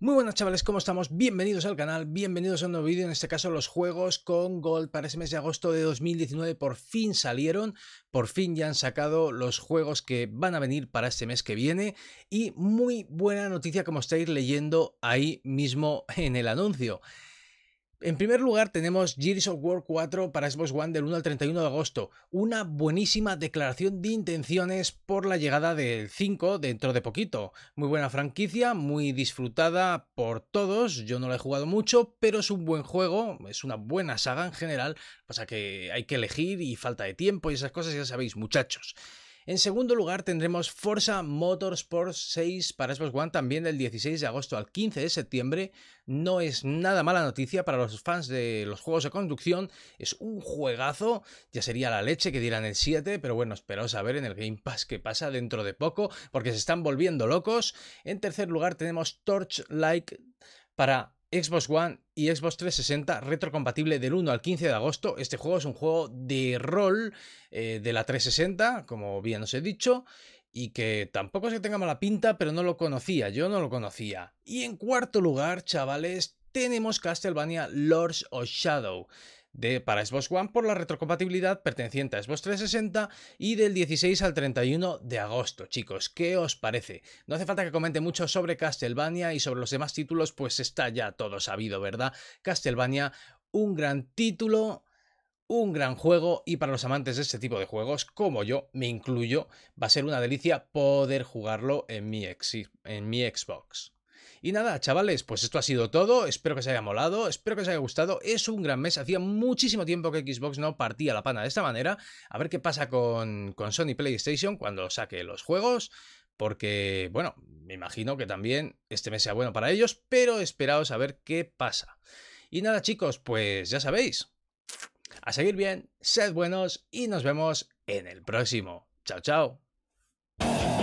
Muy buenas chavales, ¿cómo estamos? Bienvenidos al canal, bienvenidos a un nuevo vídeo, en este caso los juegos con Gold para ese mes de agosto de 2019 por fin salieron, por fin ya han sacado los juegos que van a venir para este mes que viene y muy buena noticia como estáis leyendo ahí mismo en el anuncio. En primer lugar tenemos Gears of War 4 para Xbox One del 1 al 31 de agosto, una buenísima declaración de intenciones por la llegada del 5 dentro de poquito. Muy buena franquicia, muy disfrutada por todos, yo no la he jugado mucho, pero es un buen juego, es una buena saga en general, pasa que hay que elegir y falta de tiempo y esas cosas ya sabéis muchachos. En segundo lugar tendremos Forza Motorsport 6 para Xbox One también del 16 de agosto al 15 de septiembre. No es nada mala noticia para los fans de los juegos de conducción, es un juegazo, ya sería la leche que dieran el 7, pero bueno, esperaos a ver en el Game Pass qué pasa dentro de poco, porque se están volviendo locos. En tercer lugar tenemos Torchlight para Xbox One y Xbox 360 retrocompatible del 1 al 15 de agosto. Este juego es un juego de rol eh, de la 360, como bien os he dicho, y que tampoco es que tenga mala pinta, pero no lo conocía, yo no lo conocía. Y en cuarto lugar, chavales, tenemos Castlevania Lords of Shadow de, para Xbox One por la retrocompatibilidad perteneciente a Xbox 360 y del 16 al 31 de agosto. Chicos, ¿qué os parece? No hace falta que comente mucho sobre Castlevania y sobre los demás títulos, pues está ya todo sabido, ¿verdad? Castlevania, un gran título, un gran juego y para los amantes de este tipo de juegos, como yo, me incluyo, va a ser una delicia poder jugarlo en mi, en mi Xbox. Y nada, chavales, pues esto ha sido todo. Espero que os haya molado, espero que os haya gustado. Es un gran mes, hacía muchísimo tiempo que Xbox no partía la pana de esta manera. A ver qué pasa con, con Sony PlayStation cuando saque los juegos porque, bueno, me imagino que también este mes sea bueno para ellos, pero esperaos a ver qué pasa. Y nada chicos, pues ya sabéis, a seguir bien, sed buenos y nos vemos en el próximo. Chao, chao.